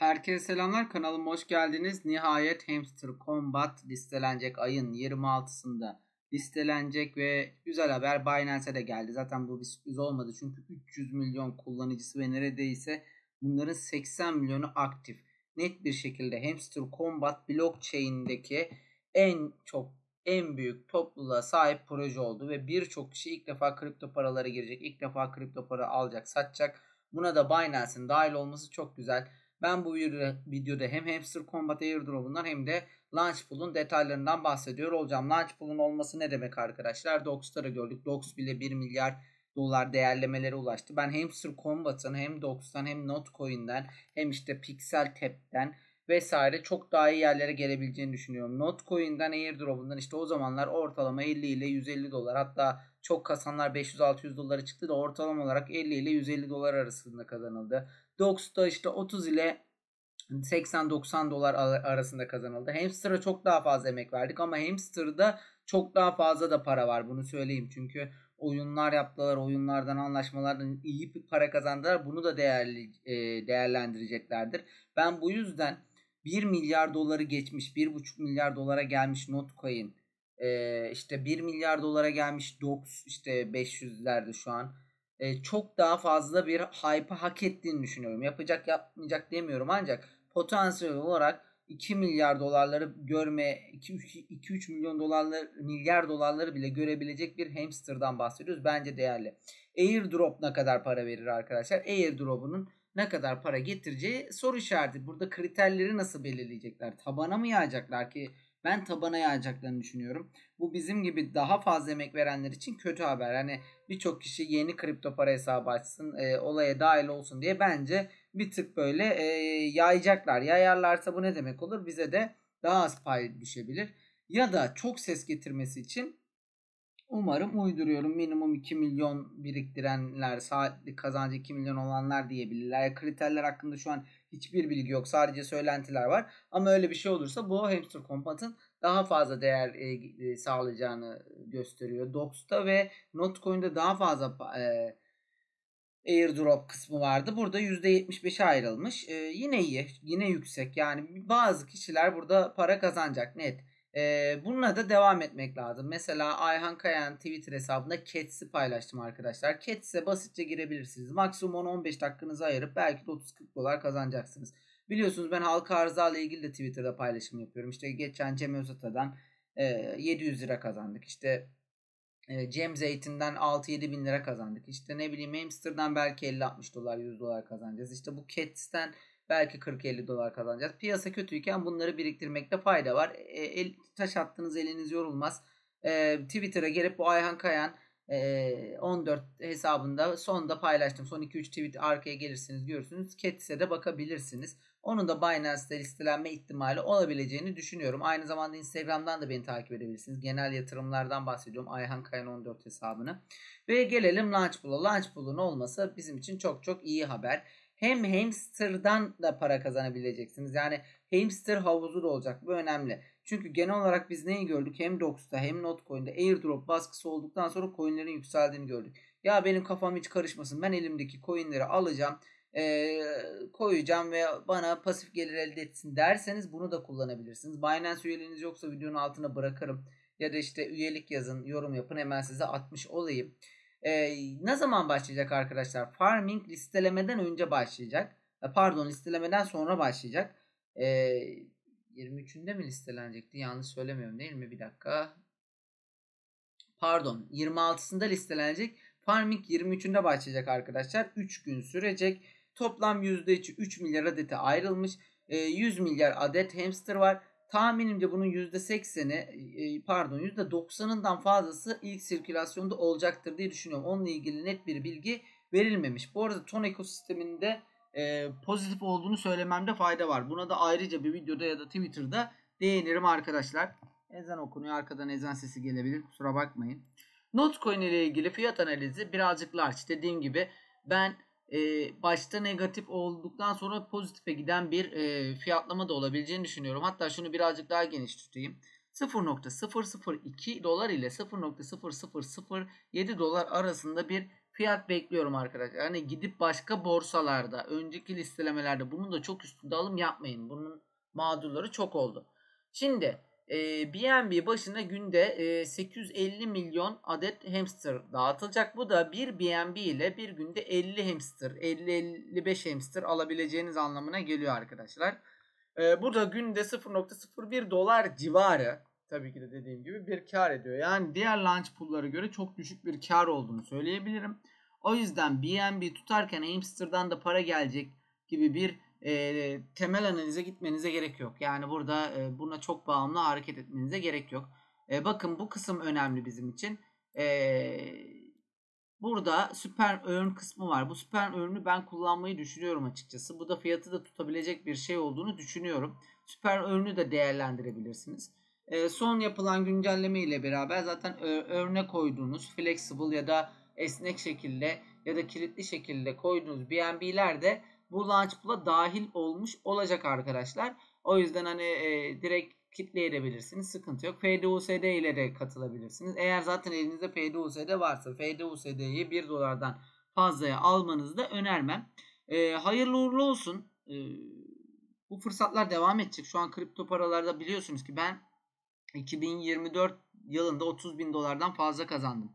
Herkese selamlar kanalıma hoş geldiniz. Nihayet Hamster Combat listelenecek ayın 26'sında listelenecek ve güzel haber Binance'e de geldi. Zaten bu bir sürpriz olmadı çünkü 300 milyon kullanıcısı ve neredeyse bunların 80 milyonu aktif. Net bir şekilde Hamster Combat blockchain'deki en çok en büyük topluluğa sahip proje oldu ve birçok kişi ilk defa kripto paralara girecek, ilk defa kripto para alacak, satacak. Buna da Binance'in dahil olması çok güzel. Ben bu videoda hem Hamster Combat Airdrop'undan hem de Launchpool'un detaylarından bahsediyor olacağım. Launchpool'un olması ne demek arkadaşlar? Dox'ları gördük. Dox bile 1 milyar dolar değerlemelere ulaştı. Ben Hamster Combat'ın hem Dox'tan hem Notcoin'den hem işte Pixel Tap'ten vesaire çok daha iyi yerlere gelebileceğini düşünüyorum. Notcoin'den airdrop'undan işte o zamanlar ortalama 50 ile 150 dolar hatta çok kasanlar 500-600 dolara çıktı da ortalama olarak 50 ile 150 dolar arasında kazanıldı. DOX'da işte 30 ile 80-90 dolar arasında kazanıldı. Hamster'a çok daha fazla emek verdik ama Hamster'da çok daha fazla da para var bunu söyleyeyim. Çünkü oyunlar yaptılar, oyunlardan anlaşmalardan iyi para kazandılar. Bunu da değerli e, değerlendireceklerdir. Ben bu yüzden 1 milyar doları geçmiş, 1,5 milyar dolara gelmiş Notcoin, e, işte 1 milyar dolara gelmiş Dox, işte 500'lerde şu an e, çok daha fazla bir hype'ı hak ettiğini düşünüyorum. Yapacak yapmayacak demiyorum ancak potansiyel olarak 2 milyar dolarları görme 2-3 milyon dolarlar milyar dolarları bile görebilecek bir hamsterdan bahsediyoruz. Bence değerli. Airdrop ne kadar para verir arkadaşlar? Airdrop'unun ne kadar para getireceği soru işareti. Burada kriterleri nasıl belirleyecekler? Tabana mı yağacaklar ki ben tabana yayacaklarını düşünüyorum. Bu bizim gibi daha fazla emek verenler için kötü haber. Hani birçok kişi yeni kripto para hesabı açsın, e, olaya dahil olsun diye bence bir tık böyle e, yayacaklar. Yayarlarsa bu ne demek olur? Bize de daha az pay düşebilir. Ya da çok ses getirmesi için Umarım uyduruyorum. Minimum 2 milyon biriktirenler, saatlik kazancı 2 milyon olanlar diyebilirler. kriterler hakkında şu an hiçbir bilgi yok. Sadece söylentiler var. Ama öyle bir şey olursa bu hamster kompatın daha fazla değer e, e, sağlayacağını gösteriyor. Dox'ta ve Notcoin'de daha fazla e, airdrop kısmı vardı. Burada %75'e ayrılmış. E, yine iyi. Yine yüksek. Yani bazı kişiler burada para kazanacak net. E, bununla da devam etmek lazım. Mesela Ayhan Kayan Twitter hesabında Cats'i paylaştım arkadaşlar. Cats'e basitçe girebilirsiniz. Maksimum 10-15 dakikanızı ayırıp belki de 30-40 dolar kazanacaksınız. Biliyorsunuz ben halka arzlarla ilgili de Twitter'da paylaşım yapıyorum. İşte geçen Cem Özata'dan e, 700 lira kazandık. İşte e, Cem Zeytin'den 6-7 bin lira kazandık. İşte ne bileyim Hamster'dan belki 50-60 dolar 100 dolar kazanacağız. İşte bu Cats'ten Belki 40-50 dolar kazanacağız. Piyasa kötüyken bunları biriktirmekte fayda var. E, el, taş attığınız eliniz yorulmaz. E, Twitter'a gelip bu Ayhan Kayan e, 14 hesabında sonda paylaştım. Son 2-3 tweet arkaya gelirsiniz görürsünüz. Cats'e de bakabilirsiniz. Onun da Binance'de listelenme ihtimali olabileceğini düşünüyorum. Aynı zamanda Instagram'dan da beni takip edebilirsiniz. Genel yatırımlardan bahsediyorum. Ayhan Kayan 14 hesabını. Ve gelelim Launchpool'a. Launchpool'un olması bizim için çok çok iyi haber hem hamsterdan da para kazanabileceksiniz. Yani hamster havuzu da olacak. Bu önemli. Çünkü genel olarak biz neyi gördük? Hem Dox'ta hem Notcoin'de airdrop baskısı olduktan sonra coinlerin yükseldiğini gördük. Ya benim kafam hiç karışmasın. Ben elimdeki coinleri alacağım. Ee, koyacağım ve bana pasif gelir elde etsin derseniz bunu da kullanabilirsiniz. Binance üyeliğiniz yoksa videonun altına bırakırım. Ya da işte üyelik yazın, yorum yapın hemen size atmış olayım. E, ne zaman başlayacak arkadaşlar? Farming listelemeden önce başlayacak. E, pardon listelemeden sonra başlayacak. E, ee, 23'ünde mi listelenecekti? Yanlış söylemiyorum değil mi? Bir dakika. Pardon 26'sında listelenecek. Farming 23'ünde başlayacak arkadaşlar. 3 gün sürecek. Toplam %3 3 milyar adete ayrılmış. E, ee, 100 milyar adet hamster var. Tahminimce bunun %80'i e, e, pardon %90'ından fazlası ilk sirkülasyonda olacaktır diye düşünüyorum. Onunla ilgili net bir bilgi verilmemiş. Bu arada ton ekosisteminde e, pozitif olduğunu söylememde fayda var. Buna da ayrıca bir videoda ya da Twitter'da değinirim arkadaşlar. Ezan okunuyor. Arkadan ezan sesi gelebilir. Kusura bakmayın. Notcoin ile ilgili fiyat analizi birazcık large. Dediğim gibi ben e, başta negatif olduktan sonra pozitife giden bir e, fiyatlama da olabileceğini düşünüyorum. Hatta şunu birazcık daha geniş tutayım. 0.002 dolar ile 0.0007 dolar arasında bir fiyat bekliyorum arkadaşlar. Hani gidip başka borsalarda, önceki listelemelerde bunun da çok üstünde alım yapmayın. Bunun mağdurları çok oldu. Şimdi BNB ee, başına günde 850 e, milyon adet hamster dağıtılacak. Bu da bir BNB ile bir günde 50 hamster, 50-55 hamster alabileceğiniz anlamına geliyor arkadaşlar. Ee, Burada günde 0.01 dolar civarı tabii ki de dediğim gibi bir kar ediyor. Yani diğer launch pool'lara göre çok düşük bir kar olduğunu söyleyebilirim. O yüzden BNB tutarken hamster'dan da para gelecek gibi bir e, temel analize gitmenize gerek yok. Yani burada e, buna çok bağımlı hareket etmenize gerek yok. E, bakın bu kısım önemli bizim için. E, burada süper ürün kısmı var. Bu süper ürünü ben kullanmayı düşünüyorum açıkçası. Bu da fiyatı da tutabilecek bir şey olduğunu düşünüyorum. Süper ürünü de değerlendirebilirsiniz. E, son yapılan güncelleme ile beraber zaten örne koyduğunuz flexible ya da esnek şekilde ya da kilitli şekilde koyduğunuz BNB'ler de bu launch pool'a dahil olmuş olacak arkadaşlar. O yüzden hani e, direkt kitleyebilirsiniz. Sıkıntı yok. FDUSD ile de katılabilirsiniz. Eğer zaten elinizde FDUSD varsa FDUSD'yi 1 dolardan fazlaya almanızı da önermem. E, hayırlı uğurlu olsun. E, bu fırsatlar devam edecek. Şu an kripto paralarda biliyorsunuz ki ben 2024 yılında 30 bin dolardan fazla kazandım.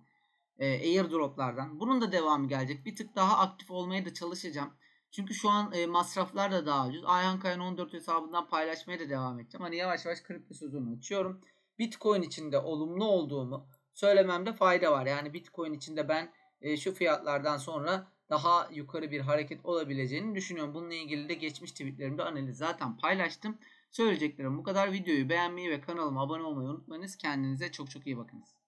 E, airdroplardan. Bunun da devamı gelecek. Bir tık daha aktif olmaya da çalışacağım. Çünkü şu an e, masraflar da daha ucuz. Ayhan Kaya'nın 14 hesabından paylaşmaya da devam edeceğim. Hani yavaş yavaş kripto sözünü açıyorum. Bitcoin içinde olumlu olduğumu söylememde fayda var. Yani Bitcoin içinde ben e, şu fiyatlardan sonra daha yukarı bir hareket olabileceğini düşünüyorum. Bununla ilgili de geçmiş tweetlerimde analiz zaten paylaştım. Söyleyeceklerim bu kadar. Videoyu beğenmeyi ve kanalıma abone olmayı unutmayınız. Kendinize çok çok iyi bakınız.